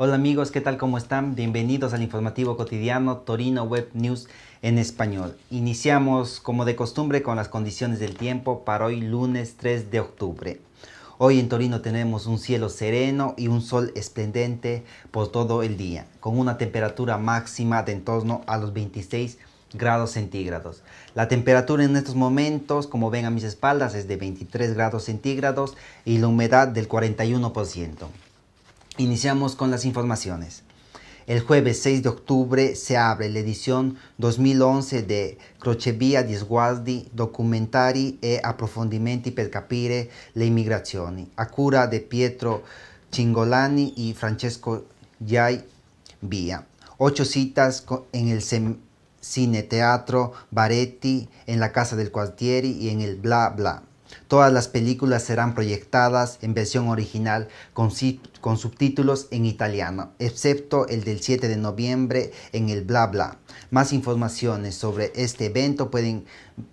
Hola amigos, ¿qué tal? ¿Cómo están? Bienvenidos al informativo cotidiano Torino Web News en español. Iniciamos como de costumbre con las condiciones del tiempo para hoy lunes 3 de octubre. Hoy en Torino tenemos un cielo sereno y un sol esplendente por todo el día, con una temperatura máxima de en torno a los 26 grados centígrados. La temperatura en estos momentos, como ven a mis espaldas, es de 23 grados centígrados y la humedad del 41%. Iniciamos con las informaciones. El jueves 6 de octubre se abre la edición 2011 de Crocevia di Sguardi, documentari e approfondimenti per capire le immigrazioni, a cura de Pietro Cingolani y Francesco Giai Vía. Ocho citas en el Cine Teatro Baretti, en la Casa del Quartieri y en el Bla Bla. Todas las películas serán proyectadas en versión original con, subtítulos en italiano, excepto el del 7 de noviembre en el bla bla. Más informaciones sobre este evento pueden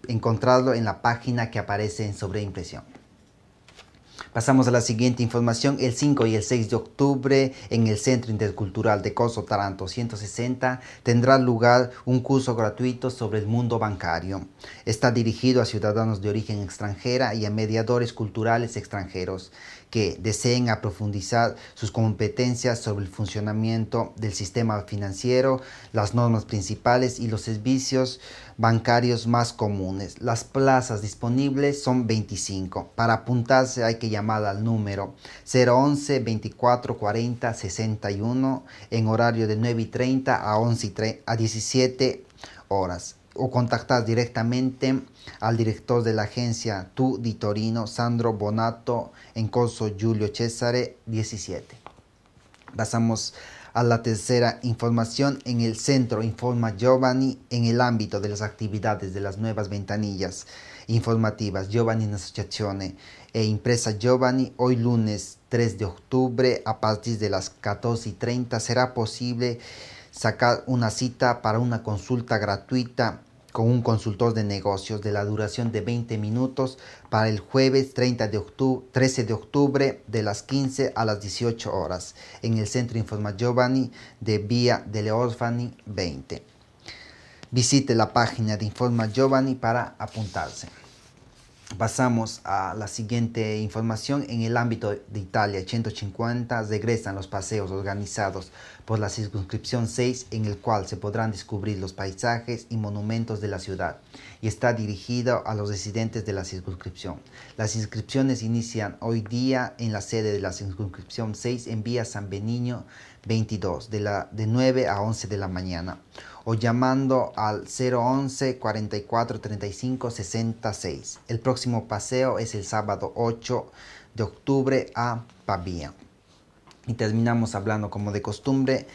encontrarlo en la página que aparece en sobreimpresión. Pasamos a la siguiente información. El 5 y el 6 de octubre en el Centro Intercultural de Coso Taranto 160 tendrá lugar un curso gratuito sobre el mundo bancario. Está dirigido a ciudadanos de origen extranjera y a mediadores culturales extranjeros que deseen aprofundizar sus competencias sobre el funcionamiento del sistema financiero, las normas principales y los servicios bancarios más comunes. Las plazas disponibles son 25. Para apuntarse hay que llamar llamada al número 011 24 40 61 en horario de 9 y 30 a 11 y 3 a 17 horas o contactar directamente al director de la agencia Tu di Torino, Sandro Bonato, en Corso Giulio Cesare 17. Pasamos a la tercera información en el centro, informa Giovanni en el ámbito de las actividades de las nuevas ventanillas informativas Giovanni en asociaciones e Impresa Giovanni hoy lunes 3 de octubre a partir de las 14 y 30 será posible sacar una cita para una consulta gratuita con un consultor de negocios de la duración de 20 minutos para el jueves 30 de octubre, 13 de octubre de las 15 a las 18 horas en el Centro Informa Giovanni de Vía de Orfani 20. Visite la página de Informa Giovanni para apuntarse. Pasamos a la siguiente información. En el ámbito de Italia, 150 regresan los paseos organizados por la circunscripción 6, en el cual se podrán descubrir los paisajes y monumentos de la ciudad, y está dirigido a los residentes de la circunscripción. Las inscripciones inician hoy día en la sede de la circunscripción 6 en Vía San Benigno 22, de, la, de 9 a 11 de la mañana, o llamando al 011 44 35 66. El próximo paseo es el sábado 8 de octubre a Pavía. Y terminamos hablando, como de costumbre,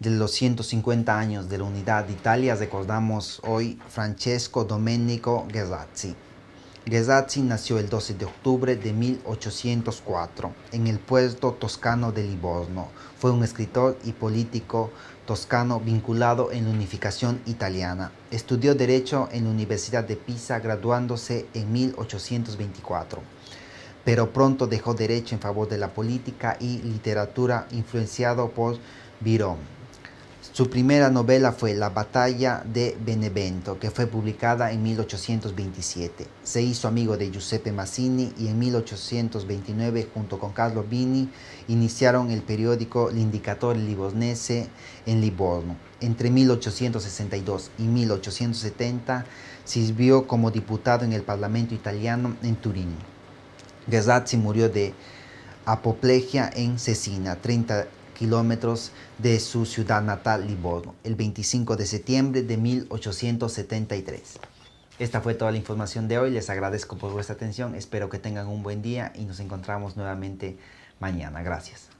de los 150 años de la unidad de Italia. Recordamos hoy Francesco Domenico Guerrazzi. Guesazzi nació el 12 de octubre de 1804 en el puerto toscano de Livorno. Fue un escritor y político toscano vinculado en la unificación italiana. Estudió Derecho en la Universidad de Pisa graduándose en 1824, pero pronto dejó Derecho en favor de la política y literatura influenciado por Birón. Su primera novela fue La batalla de Benevento, que fue publicada en 1827. Se hizo amigo de Giuseppe Massini y en 1829, junto con Carlo Bini, iniciaron el periódico L'Indicatore Libornese en Livorno. Entre 1862 y 1870 sirvió como diputado en el Parlamento italiano en Turín. Gazzazzi murió de apoplegia en Cecina, 30 kilómetros de su ciudad natal, Livorno, el 25 de septiembre de 1873. Esta fue toda la información de hoy, les agradezco por vuestra atención, espero que tengan un buen día y nos encontramos nuevamente mañana. Gracias.